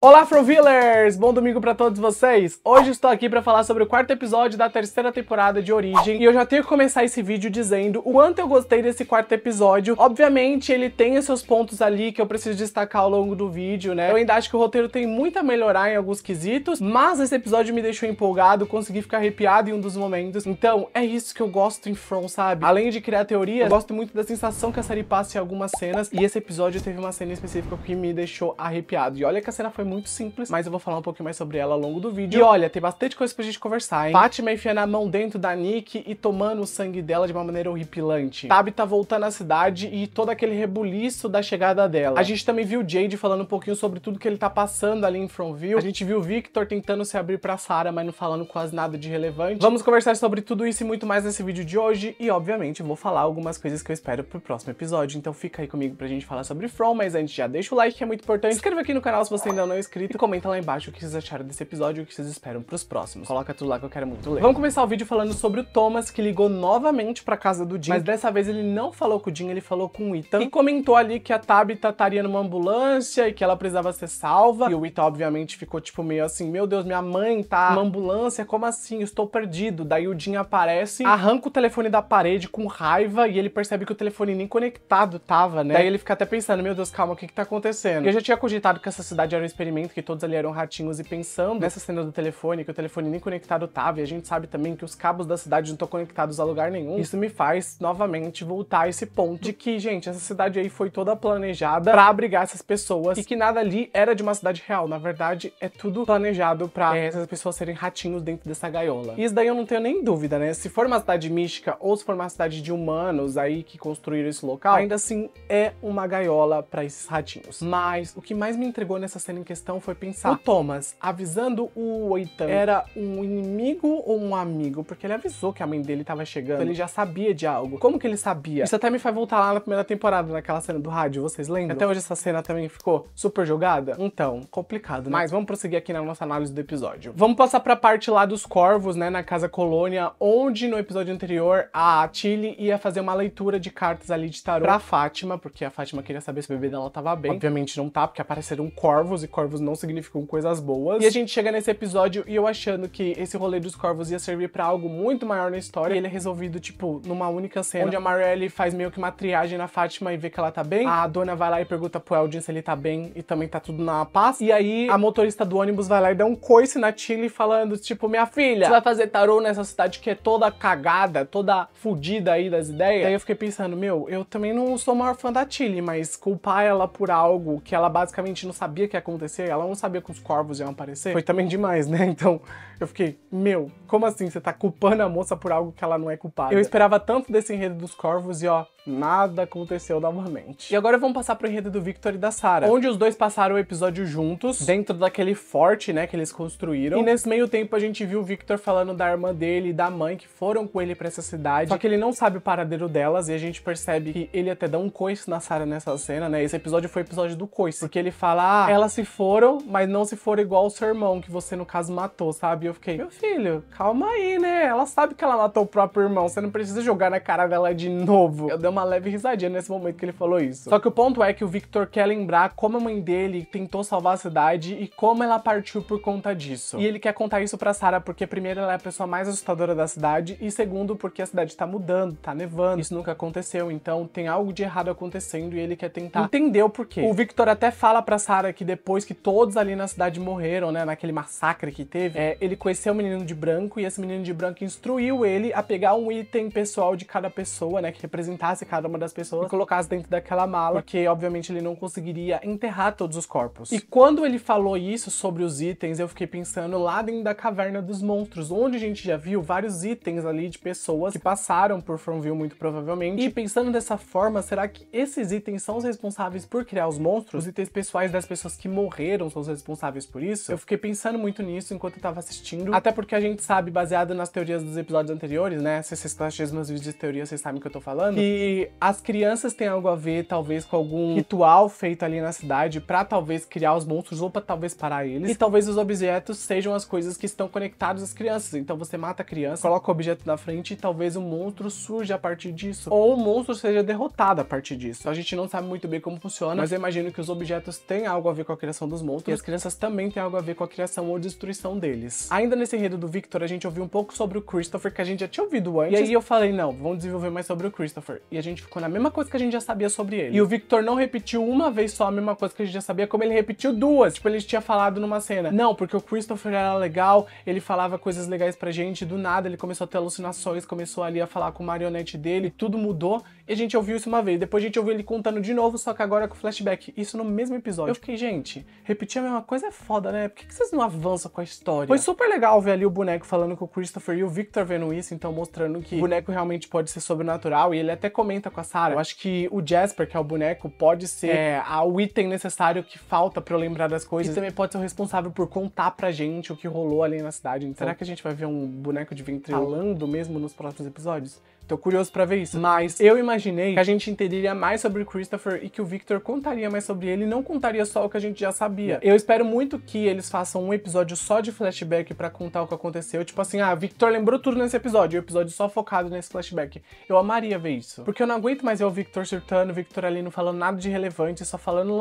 Olá, Frovillers! Bom domingo para todos vocês! Hoje estou aqui para falar sobre o quarto episódio da terceira temporada de Origem e eu já tenho que começar esse vídeo dizendo o quanto eu gostei desse quarto episódio. Obviamente, ele tem seus pontos ali que eu preciso destacar ao longo do vídeo, né? Eu ainda acho que o roteiro tem muito a melhorar em alguns quesitos, mas esse episódio me deixou empolgado, consegui ficar arrepiado em um dos momentos. Então, é isso que eu gosto em From, sabe? Além de criar teoria, eu gosto muito da sensação que a série passa em algumas cenas e esse episódio teve uma cena específica que me deixou arrepiado. E olha que a cena foi muito simples, mas eu vou falar um pouquinho mais sobre ela ao longo do vídeo. E olha, tem bastante coisa pra gente conversar, hein? Fátima enfiando a mão dentro da Nick e tomando o sangue dela de uma maneira horripilante. Tabi tá voltando à cidade e todo aquele rebuliço da chegada dela. A gente também viu Jade falando um pouquinho sobre tudo que ele tá passando ali em Fromville. A gente viu Victor tentando se abrir pra Sarah, mas não falando quase nada de relevante. Vamos conversar sobre tudo isso e muito mais nesse vídeo de hoje e, obviamente, vou falar algumas coisas que eu espero pro próximo episódio. Então fica aí comigo pra gente falar sobre From, mas antes já deixa o like que é muito importante. Se inscreva aqui no canal se você ainda não é inscrito e comenta lá embaixo o que vocês acharam desse episódio e o que vocês esperam pros próximos. Coloca tudo lá que eu quero muito ler. Vamos começar o vídeo falando sobre o Thomas, que ligou novamente pra casa do Jim, mas dessa vez ele não falou com o Jim, ele falou com o Ethan, e comentou ali que a Tabitha estaria numa ambulância e que ela precisava ser salva, e o Ethan obviamente ficou tipo meio assim, meu Deus, minha mãe tá numa ambulância, como assim? Estou perdido. Daí o Jim aparece, arranca o telefone da parede com raiva, e ele percebe que o telefone nem conectado tava, né? Daí ele fica até pensando, meu Deus, calma, o que que tá acontecendo? Eu já tinha cogitado que essa cidade era um experiência experimento que todos ali eram ratinhos e pensando nessa cena do telefone, que o telefone nem conectado tava, e a gente sabe também que os cabos da cidade não estão conectados a lugar nenhum, isso me faz novamente voltar a esse ponto de que, gente, essa cidade aí foi toda planejada para abrigar essas pessoas e que nada ali era de uma cidade real. Na verdade, é tudo planejado para é, eh, essas pessoas serem ratinhos dentro dessa gaiola. E isso daí eu não tenho nem dúvida, né? Se for uma cidade mística ou se for uma cidade de humanos aí que construíram esse local, ainda assim é uma gaiola para esses ratinhos. Mas o que mais me entregou nessa cena em questão questão foi pensar. O Thomas, avisando o Eitan, era um inimigo ou um amigo? Porque ele avisou que a mãe dele tava chegando. Ele já sabia de algo. Como que ele sabia? Isso até me faz voltar lá na primeira temporada, naquela cena do rádio, vocês lembram? Até hoje essa cena também ficou super jogada. Então, complicado, né? Mas vamos prosseguir aqui na nossa análise do episódio. Vamos passar pra parte lá dos corvos, né? Na Casa Colônia, onde no episódio anterior a Tilly ia fazer uma leitura de cartas ali de tarô pra Fátima, porque a Fátima queria saber se o bebê dela tava bem. Obviamente não tá, porque apareceram corvos e corvos corvos não significam coisas boas. E a gente chega nesse episódio e eu achando que esse rolê dos corvos ia servir para algo muito maior na história. E ele é resolvido, tipo, numa única cena, onde a Marielle faz meio que uma triagem na Fátima e vê que ela tá bem. A dona vai lá e pergunta pro Eldin se ele tá bem e também tá tudo na paz. E aí a motorista do ônibus vai lá e dá um coice na Tilly falando, tipo, minha filha, você vai fazer tarô nessa cidade que é toda cagada, toda fudida aí das ideias. Daí eu fiquei pensando, meu, eu também não sou o maior fã da Tilly, mas culpar ela por algo que ela basicamente não sabia que ia acontecer aparecer, ela não sabia que os corvos iam aparecer, foi também demais, né? Então eu fiquei, meu, como assim? Você tá culpando a moça por algo que ela não é culpada? Eu esperava tanto desse enredo dos corvos e ó, nada aconteceu novamente. E agora vamos passar pro enredo do Victor e da Sarah, onde os dois passaram o episódio juntos, dentro daquele forte, né, que eles construíram. E nesse meio tempo a gente viu o Victor falando da irmã dele e da mãe que foram com ele para essa cidade, só que ele não sabe o paradeiro delas e a gente percebe que ele até dá um coice na Sarah nessa cena, né? Esse episódio foi o episódio do coice, porque ele fala: "Ah, elas se foram, mas não se foram igual o seu irmão que você no caso matou", sabe? E eu fiquei: "Meu filho, calma aí, né? Ela sabe que ela matou o próprio irmão, você não precisa jogar na cara dela de novo". Eu dei uma uma leve risadinha nesse momento que ele falou isso. Só que o ponto é que o Victor quer lembrar como a mãe dele tentou salvar a cidade e como ela partiu por conta disso. E ele quer contar isso pra Sarah porque, primeiro, ela é a pessoa mais assustadora da cidade e, segundo, porque a cidade tá mudando, tá nevando. Isso nunca aconteceu, então tem algo de errado acontecendo e ele quer tentar entender o porquê. O Victor até fala pra Sarah que depois que todos ali na cidade morreram, né, naquele massacre que teve, é, ele conheceu um menino de branco e esse menino de branco instruiu ele a pegar um item pessoal de cada pessoa, né, que representasse cada uma das pessoas e colocasse dentro daquela mala, porque obviamente ele não conseguiria enterrar todos os corpos. E quando ele falou isso sobre os itens, eu fiquei pensando lá dentro da caverna dos monstros, onde a gente já viu vários itens ali de pessoas que passaram por Fromville muito provavelmente. E pensando dessa forma, será que esses itens são os responsáveis por criar os monstros? Os itens pessoais das pessoas que morreram são os responsáveis por isso? Eu fiquei pensando muito nisso enquanto eu tava assistindo, até porque a gente sabe, baseado nas teorias dos episódios anteriores, né? Se vocês estão assistindo meus vídeos de teoria, vocês sabem o que eu tô falando. E as crianças têm algo a ver, talvez, com algum ritual feito ali na cidade para talvez criar os monstros ou para talvez parar eles. E talvez os objetos sejam as coisas que estão conectadas às crianças. Então você mata a criança, coloca o objeto na frente e talvez um monstro surja a partir disso. Ou o monstro seja derrotado a partir disso. A gente não sabe muito bem como funciona, mas eu imagino que os objetos têm algo a ver com a criação dos monstros e as crianças também têm algo a ver com a criação ou destruição deles. Ainda nesse enredo do Victor, a gente ouviu um pouco sobre o Christopher, que a gente já tinha ouvido antes. E aí eu falei, não, vamos desenvolver mais sobre o Christopher. E a gente ficou na mesma coisa que a gente já sabia sobre ele. E o Victor não repetiu uma vez só a mesma coisa que a gente já sabia, como ele repetiu duas. Tipo, ele tinha falado numa cena. Não, porque o Christopher era legal, ele falava coisas legais pra gente, do nada ele começou a ter alucinações, começou ali a falar com o marionete dele, tudo mudou. E a gente ouviu isso uma vez. Depois a gente ouviu ele contando de novo, só que agora com flashback. Isso no mesmo episódio. Eu fiquei, gente, repetir a mesma coisa é foda, né? Por que, vocês não avançam com a história? Foi super legal ver ali o boneco falando com o Christopher e o Victor vendo isso, então mostrando que o boneco realmente pode ser sobrenatural. E ele até comentou comenta com a Sarah, eu acho que o Jasper, que é o boneco, pode ser é, o item necessário que falta para eu lembrar das coisas. E também pode ser o responsável por contar pra gente o que rolou ali na cidade. Então, será que a gente vai ver um boneco de ventre falando tá. mesmo nos próximos episódios? Tô curioso para ver isso. Mas eu imaginei que a gente entenderia mais sobre Christopher e que o Victor contaria mais sobre ele e não contaria só o que a gente já sabia. Eu espero muito que eles façam um episódio só de flashback para contar o que aconteceu. Tipo assim, ah, Victor lembrou tudo nesse episódio, o um episódio só focado nesse flashback. Eu amaria ver isso. Porque eu não aguento mais ver o Victor surtando, o Victor ali não falando nada de relevante, só falando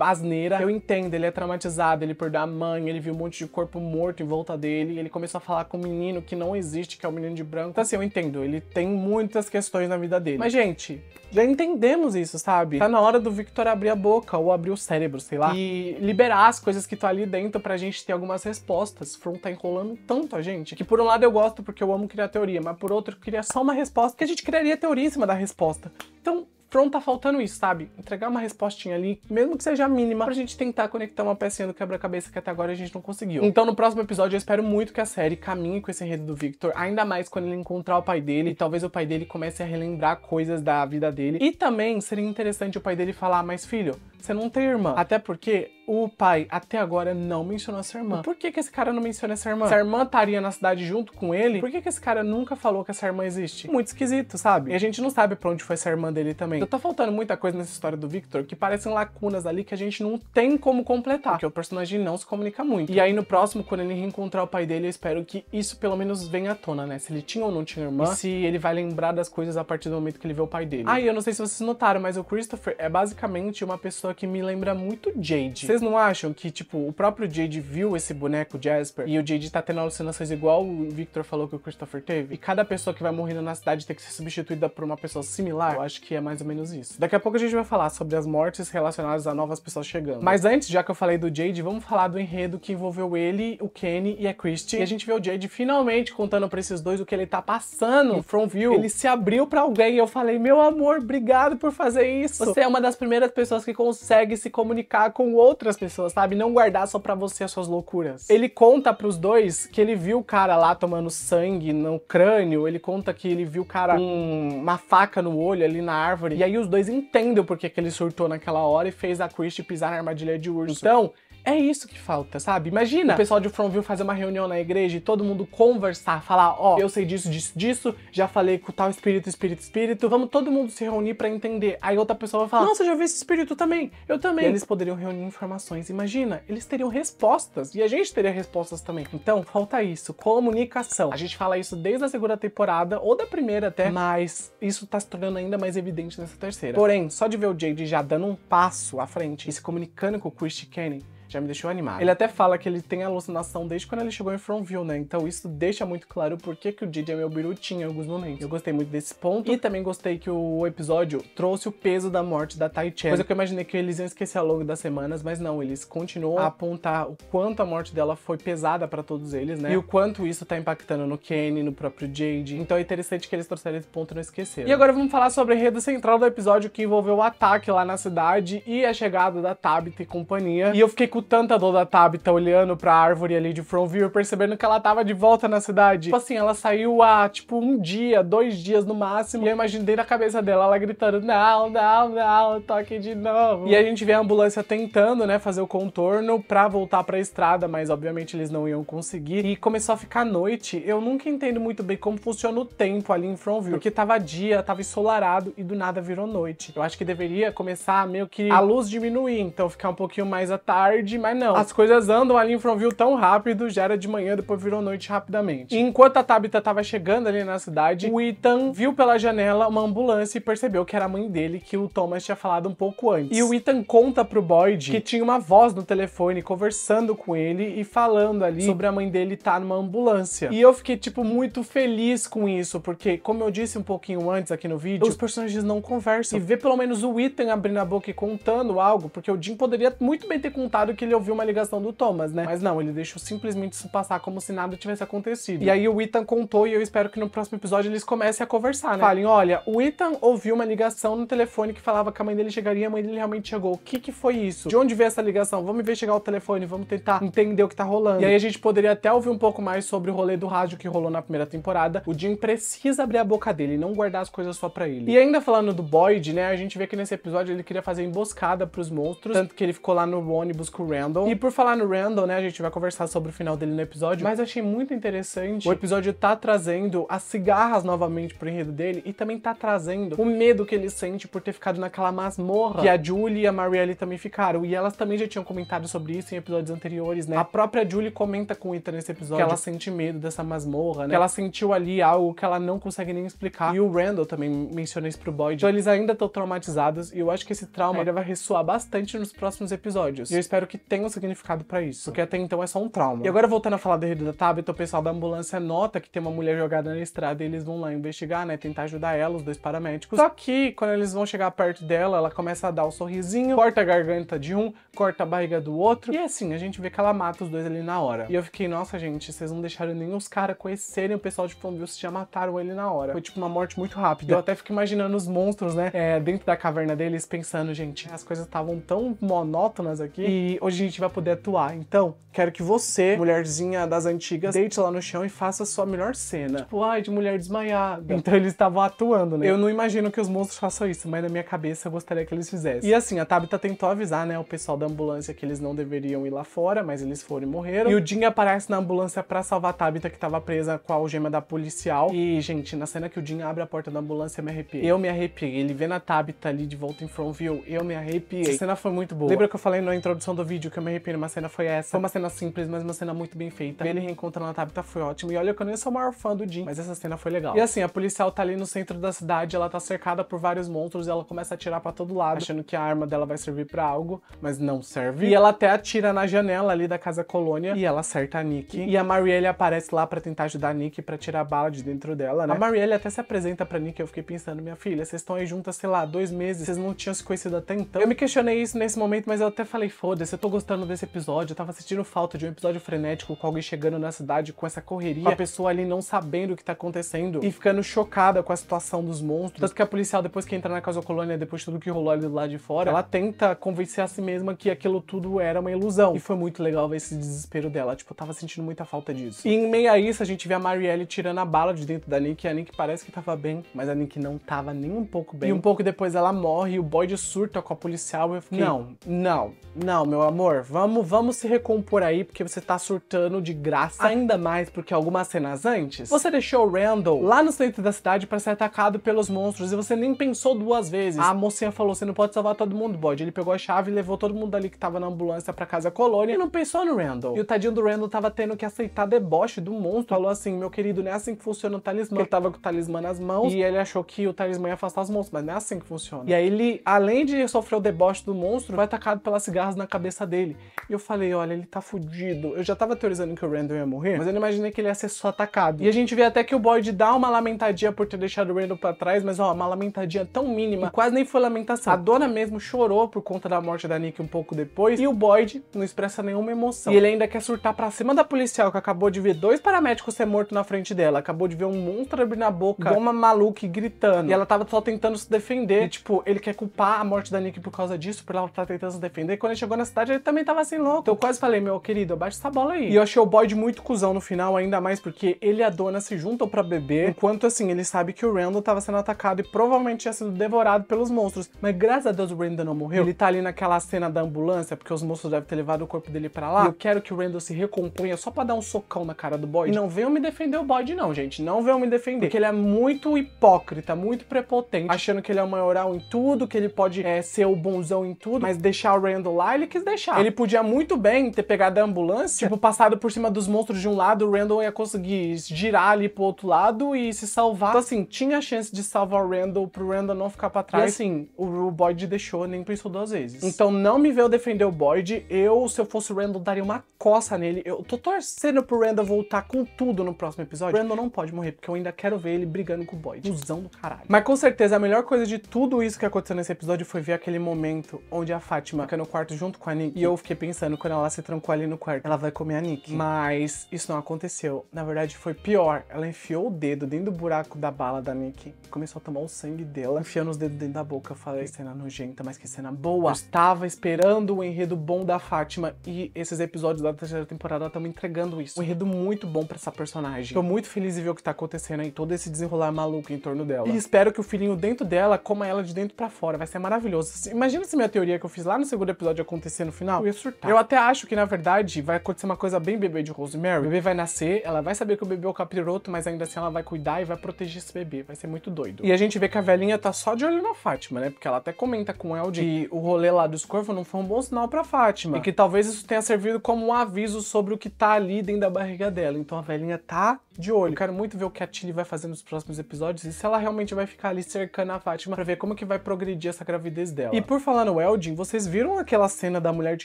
asneira. Eu entendo, ele é traumatizado, ele perdeu a mãe, ele viu um monte de corpo morto em volta dele, ele começou a falar com um menino que não existe, que é o um menino de branco. Então assim, eu entendo, ele tem muito muitas questões na vida dele. Mas, gente, já entendemos isso, sabe? Tá na hora do Victor abrir a boca ou abrir o cérebro, sei lá, e liberar as coisas que estão ali dentro pra gente ter algumas respostas. Front tá enrolando tanto a gente que, por um lado, eu gosto porque eu amo criar teoria, mas por outro, eu queria só uma resposta, que a gente criaria teoria em cima da resposta. Então, pronto, tá faltando isso, sabe? Entregar uma respostinha ali, mesmo que seja mínima, pra gente tentar conectar uma pecinha do quebra-cabeça que até agora a gente não conseguiu. Então no próximo episódio eu espero muito que a série caminhe com esse enredo do Victor, ainda mais quando ele encontrar o pai dele, e talvez o pai dele comece a relembrar coisas da vida dele. E também seria interessante o pai dele falar, mas filho, você não tem irmã. Até porque o pai até agora não mencionou essa irmã. Por que, que esse cara não menciona essa irmã? Se a irmã estaria na cidade junto com ele, por que, que esse cara nunca falou que essa irmã existe? Muito esquisito, sabe? E a gente não sabe pra onde foi essa irmã dele também. Então tá faltando muita coisa nessa história do Victor que parecem lacunas ali que a gente não tem como completar, porque o personagem não se comunica muito. E aí no próximo, quando ele reencontrar o pai dele, eu espero que isso pelo menos venha à tona, né? Se ele tinha ou não tinha irmã, e se ele vai lembrar das coisas a partir do momento que ele vê o pai dele. Ah, eu não sei se vocês notaram, mas o Christopher é basicamente uma pessoa pessoa que me lembra muito Jade. Vocês não acham que, tipo, o próprio Jade viu esse boneco Jasper e o Jade tá tendo alucinações igual o Victor falou que o Christopher teve? E cada pessoa que vai morrendo na cidade tem que ser substituída por uma pessoa similar? Eu acho que é mais ou menos isso. Daqui a pouco a gente vai falar sobre as mortes relacionadas a novas pessoas chegando. Mas antes, já que eu falei do Jade, vamos falar do enredo que envolveu ele, o Kenny e a Christie. E a gente vê o Jade finalmente contando pra esses dois o que ele tá passando em From View. Ele se abriu pra alguém e eu falei, meu amor, obrigado por fazer isso. Você é uma das primeiras pessoas que consegue consegue se comunicar com outras pessoas, sabe? Não guardar só pra você as suas loucuras. Ele conta pros dois que ele viu o cara lá tomando sangue no crânio, ele conta que ele viu o cara com uma faca no olho ali na árvore, e aí os dois entendem porquê que ele surtou naquela hora e fez a Christie pisar na armadilha de urso. Então, é isso que falta, sabe? Imagina o pessoal de Fromville fazer uma reunião na igreja e todo mundo conversar, falar, ó, oh, eu sei disso, disso, disso, já falei com tal espírito, espírito, espírito, vamos todo mundo se reunir para entender. Aí outra pessoa vai falar, nossa, já vi esse espírito também, eu também. E eles poderiam reunir informações, imagina, eles teriam respostas e a gente teria respostas também. Então, falta isso, comunicação. A gente fala isso desde a segunda temporada, ou da primeira até, mas isso tá se tornando ainda mais evidente nessa terceira. Porém, só de ver o Jade já dando um passo à frente e se comunicando com o Christy Kenny, já me deixou animado. Ele até fala que ele tem alucinação desde quando ele chegou em Fromville, né? Então isso deixa muito claro por que que o DJ Melbiru tinha em alguns momentos. Eu gostei muito desse ponto e também gostei que o episódio trouxe o peso da morte da Tai Chen. Coisa que eu imaginei que eles iam esquecer ao longo das semanas, mas não, eles continuam a apontar o quanto a morte dela foi pesada para todos eles, né? E o quanto isso tá impactando no Kenny, no próprio Jade. Então é interessante que eles trouxeram esse ponto e não esqueceram. E agora vamos falar sobre a rede central do episódio que envolveu o ataque lá na cidade e a chegada da Tabitha e companhia. E eu fiquei com escutando a dona Tabitha olhando pra árvore ali de Frontview percebendo que ela tava de volta na cidade. Tipo assim, ela saiu há, tipo, um dia, dois dias no máximo. E eu imaginei na cabeça dela, ela gritando, não, não, não, toque de novo. E a gente vê a ambulância tentando, né, fazer o contorno pra voltar pra estrada, mas obviamente eles não iam conseguir. E começou a ficar noite. Eu nunca entendo muito bem como funciona o tempo ali em Frontview porque tava dia, tava ensolarado e do nada virou noite. Eu acho que deveria começar meio que a luz diminuir, então ficar um pouquinho mais à tarde mas não. As coisas andam ali em Fronville tão rápido, já era de manhã, depois virou noite rapidamente. E enquanto a Tabitha tava chegando ali na cidade, o Ethan viu pela janela uma ambulância e percebeu que era a mãe dele que o Thomas tinha falado um pouco antes. E o Ethan conta pro Boyd que tinha uma voz no telefone conversando com ele e falando ali sobre a mãe dele estar tá numa ambulância. E eu fiquei, tipo, muito feliz com isso, porque, como eu disse um pouquinho antes aqui no vídeo, os personagens não conversam. E ver pelo menos o Ethan abrindo a boca e contando algo, porque o Jim poderia muito bem ter contado que que ele ouviu uma ligação do Thomas, né? Mas não, ele deixou simplesmente isso passar como se nada tivesse acontecido. E aí o Ethan contou e eu espero que no próximo episódio eles comecem a conversar, né? Falem, olha, o Ethan ouviu uma ligação no telefone que falava que a mãe dele chegaria e a mãe dele realmente chegou. O que que foi isso? De onde veio essa ligação? Vamos investigar o telefone, vamos tentar entender o que tá rolando. E aí a gente poderia até ouvir um pouco mais sobre o rolê do rádio que rolou na primeira temporada. O Jim precisa abrir a boca dele, e não guardar as coisas só pra ele. E ainda falando do Boyd, né, a gente vê que nesse episódio ele queria fazer emboscada pros monstros, tanto que ele ficou lá no ônibus com o Randall. E por falar no Randall, né, a gente vai conversar sobre o final dele no episódio, mas achei muito interessante. O episódio tá trazendo as cigarras novamente pro enredo dele e também tá trazendo o medo que ele sente por ter ficado naquela masmorra que a Julie e a Marielle também ficaram. E elas também já tinham comentado sobre isso em episódios anteriores, né? A própria Julie comenta com o Ita nesse episódio que ela sente medo dessa masmorra, né? Que ela sentiu ali algo que ela não consegue nem explicar. E o Randall também menciona isso pro Boyd. Então eles ainda estão traumatizados e eu acho que esse trauma ainda é. vai ressoar bastante nos próximos episódios. E eu espero que tem um significado para isso, porque até então é só um trauma. E agora voltando a falar do Rio da Tabitha, o pessoal da ambulância nota que tem uma mulher jogada na estrada e eles vão lá investigar, né, tentar ajudar ela, os dois paramédicos. Só que quando eles vão chegar perto dela, ela começa a dar o um sorrisinho, corta a garganta de um, corta a barriga do outro, e é assim, a gente vê que ela mata os dois ali na hora. E eu fiquei, nossa gente, vocês não deixaram nem os caras conhecerem o pessoal de Flonville, se já mataram ele na hora. Foi tipo uma morte muito rápida. Eu até fico imaginando os monstros, né, é, dentro da caverna deles, pensando, gente, as coisas estavam tão monótonas aqui, e Hoje a gente vai poder atuar. Então, quero que você, mulherzinha das antigas, deite lá no chão e faça a sua melhor cena. Tipo, ai, de mulher desmaiada. Então eles estavam atuando, né? Eu não imagino que os monstros façam isso, mas na minha cabeça eu gostaria que eles fizessem. E assim, a Tabitha tentou avisar, né, o pessoal da ambulância que eles não deveriam ir lá fora, mas eles foram e morreram. E o Jim aparece na ambulância para salvar a Tabitha, que tava presa com a algema da policial. E, gente, na cena que o Jim abre a porta da ambulância, eu me arrepiei. Eu me arrepiei. Ele vê na Tabitha ali de volta em Front View, eu me arrepiei. Essa cena foi muito boa. Lembra que eu falei na introdução do vídeo que eu me arrependo, uma cena foi essa. Foi uma cena simples, mas uma cena muito bem feita. Ver ele reencontrando a Tabitha foi ótimo. E olha que eu nem sou o maior fã do Jim, mas essa cena foi legal. E assim, a policial tá ali no centro da cidade, ela tá cercada por vários monstros e ela começa a atirar pra todo lado, achando que a arma dela vai servir pra algo, mas não serve. E ela até atira na janela ali da casa colônia e ela acerta a Nick. E a Marielle aparece lá pra tentar ajudar a Nick pra tirar a bala de dentro dela, né? A Marielle até se apresenta pra Nick, eu fiquei pensando, minha filha, vocês estão aí juntas, sei lá, dois meses, vocês não tinham se conhecido até então. Eu me questionei isso nesse momento, mas eu até falei, foda-se, tô gostando desse episódio, eu tava sentindo falta de um episódio frenético com alguém chegando na cidade com essa correria, a pessoa ali não sabendo o que tá acontecendo e ficando chocada com a situação dos monstros. Tanto que a policial, depois que entra na casa colônia, depois de tudo que rolou ali do lado de fora, ela tenta convencer a si mesma que aquilo tudo era uma ilusão. E foi muito legal ver esse desespero dela, tipo, eu tava sentindo muita falta disso. E em meio a isso, a gente vê a Marielle tirando a bala de dentro da Nick, e a Nick parece que tava bem, mas a Nick não tava nem um pouco bem. E um pouco depois ela morre, e o boy surta é com a policial, e eu fiquei, não, não, não, meu amor, vamos, vamos se recompor aí, porque você tá surtando de graça, ah. ainda mais porque algumas cenas antes, você deixou o Randall lá no centro da cidade para ser atacado pelos monstros e você nem pensou duas vezes. A mocinha falou, você não pode salvar todo mundo, bode. Ele pegou a chave e levou todo mundo ali que tava na ambulância pra casa colônia e não pensou no Randall. E o tadinho do Randall tava tendo que aceitar deboche do monstro. Falou assim, meu querido, não é assim que funciona o talismã. Ele tava com o talismã nas mãos e ele achou que o talismã ia afastar os monstros, mas não é assim que funciona. E aí ele, além de sofrer o deboche do monstro, foi atacado pelas cigarras na cabeça cabeça dele. E eu falei, olha, ele tá fudido. Eu já tava teorizando que o Randall ia morrer, mas eu não imaginei que ele ia ser só atacado. E a gente vê até que o Boyd dá uma lamentadinha por ter deixado o Randall pra trás, mas ó, uma lamentadinha tão mínima, quase nem foi lamentação. A dona mesmo chorou por conta da morte da Nick um pouco depois, e o Boyd não expressa nenhuma emoção. E ele ainda quer surtar pra cima da policial, que acabou de ver dois paramédicos ser morto na frente dela, acabou de ver um monstro abrir na boca, uma maluca gritando. E ela tava só tentando se defender. E, tipo, ele quer culpar a morte da Nick por causa disso, por ela estar tá tentando se defender. E quando ele chegou na cidade, verdade, ele também tava assim louco. Então eu quase falei, meu querido, abaixa essa bola aí. E eu achei o Boyd muito cuzão no final, ainda mais porque ele e a dona se juntam para beber, enquanto assim, ele sabe que o Randall tava sendo atacado e provavelmente tinha sido devorado pelos monstros. Mas graças a Deus o Randall não morreu. Ele tá ali naquela cena da ambulância, porque os monstros devem ter levado o corpo dele para lá. eu quero que o Randall se recomponha só para dar um socão na cara do Boyd. E não venham me defender o Boyd não, gente. Não venham me defender. Porque ele é muito hipócrita, muito prepotente, achando que ele é o maioral em tudo, que ele pode é, ser o bonzão em tudo, mas deixar o Randall lá, ele quis deixar fechar. Ele podia muito bem ter pegado a ambulância, tipo, passado por cima dos monstros de um lado, o Randall ia conseguir girar ali pro outro lado e se salvar. Então, assim, tinha a chance de salvar o Randall pro Randall não ficar pra trás. E assim, o, o Boyd deixou, nem pensou duas vezes. Então não me veio defender o Boyd. Eu, se eu fosse o Randall, daria uma coça nele. Eu tô torcendo pro Randall voltar com tudo no próximo episódio. Randall não pode morrer, porque eu ainda quero ver ele brigando com o Boyd. Usão do caralho. Mas com certeza, a melhor coisa de tudo isso que aconteceu nesse episódio foi ver aquele momento onde a Fátima fica no quarto junto com a Nina Nick. E eu fiquei pensando, quando ela se trancou ali no quarto, ela vai comer a Nick. Hum. Mas isso não aconteceu. Na verdade, foi pior. Ela enfiou o dedo dentro do buraco da bala da Nick. Começou a tomar o sangue dela, enfiando os dedos dentro da boca. Eu falei, cena nojenta, mas que cena boa. Eu estava esperando o enredo bom da Fátima. E esses episódios da terceira temporada estão me entregando isso. Um enredo muito bom para essa personagem. Tô muito feliz em ver o que tá acontecendo aí todo esse desenrolar maluco em torno dela. E espero que o filhinho dentro dela coma ela de dentro para fora. Vai ser maravilhoso. Imagina se minha teoria que eu fiz lá no segundo episódio acontecer no final, eu ia surtar. Eu até acho que, na verdade, vai acontecer uma coisa bem bebê de Rosemary. O bebê vai nascer, ela vai saber que o bebê é o capiroto, mas ainda assim ela vai cuidar e vai proteger esse bebê. Vai ser muito doido. E a gente vê que a velhinha tá só de olho na Fátima, né? Porque ela até comenta com o Eldin que o rolê lá do escorvo não foi um bom sinal pra Fátima. E que talvez isso tenha servido como um aviso sobre o que tá ali dentro da barriga dela. Então a velhinha tá de olho. Eu quero muito ver o que a Tilly vai fazer nos próximos episódios e se ela realmente vai ficar ali cercando a Fátima pra ver como que vai progredir essa gravidez dela. E por falar no Eldin, vocês viram aquela cena da mulher de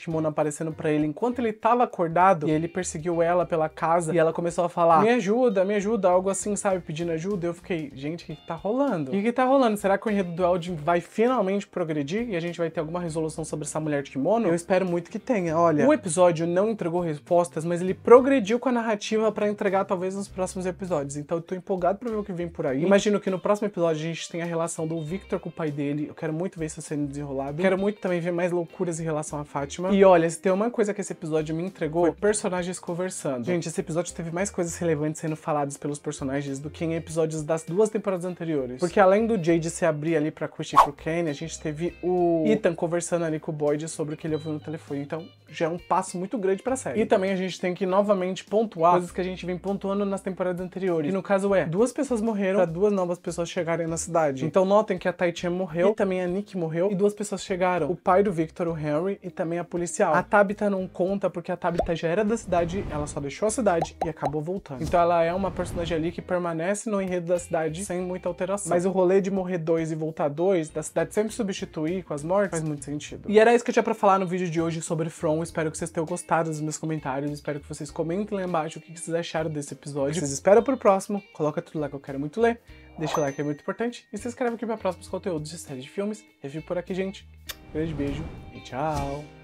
kimono aparecendo para ele enquanto ele tava acordado e ele perseguiu ela pela casa e ela começou a falar: "Me ajuda, me ajuda", algo assim, sabe, pedindo ajuda. Eu fiquei: "Gente, o que, que tá rolando? O que, que tá rolando? Será que o enredo do Eldin vai finalmente progredir e a gente vai ter alguma resolução sobre essa mulher de kimono?" Eu espero muito que tenha. Olha, o episódio não entregou respostas, mas ele progrediu com a narrativa para entregar talvez nos próximos episódios. Então eu tô empolgado para ver o que vem por aí. Imagino que no próximo episódio a gente tenha a relação do Victor com o pai dele. Eu quero muito ver isso sendo desenrolado. Quero muito também ver mais loucuras em relação a Fátima e olha, se tem uma coisa que esse episódio me entregou, foi personagens conversando. Gente, esse episódio teve mais coisas relevantes sendo faladas pelos personagens do que em episódios das duas temporadas anteriores. Porque além do Jade se abrir ali pra Christie e pro a gente teve o Ethan conversando ali com o Boyd sobre o que ele ouviu no telefone. Então, já é um passo muito grande pra série. E também a gente tem que novamente pontuar coisas que a gente vem pontuando nas temporadas anteriores. E no caso é, duas pessoas morreram pra duas novas pessoas chegarem na cidade. Então notem que a Taichan morreu, e também a Nick morreu, e duas pessoas chegaram. O pai do Victor, o Henry, e também também a policial. A Tabitha não conta porque a Tabitha já era da cidade, ela só deixou a cidade e acabou voltando. Então ela é uma personagem ali que permanece no enredo da cidade sem muita alteração. Mas o rolê de morrer dois e voltar dois, da cidade sempre substituir com as mortes, faz muito sentido. E era isso que eu tinha pra falar no vídeo de hoje sobre From. Espero que vocês tenham gostado dos meus comentários. Espero que vocês comentem lá embaixo o que vocês acharam desse episódio. Vocês esperam pro próximo. Coloca tudo lá que eu quero muito ler. Deixa o like, é muito importante. E se inscreve aqui para próximos conteúdos de série de filmes. Review por aqui, gente. Grande beijo e tchau!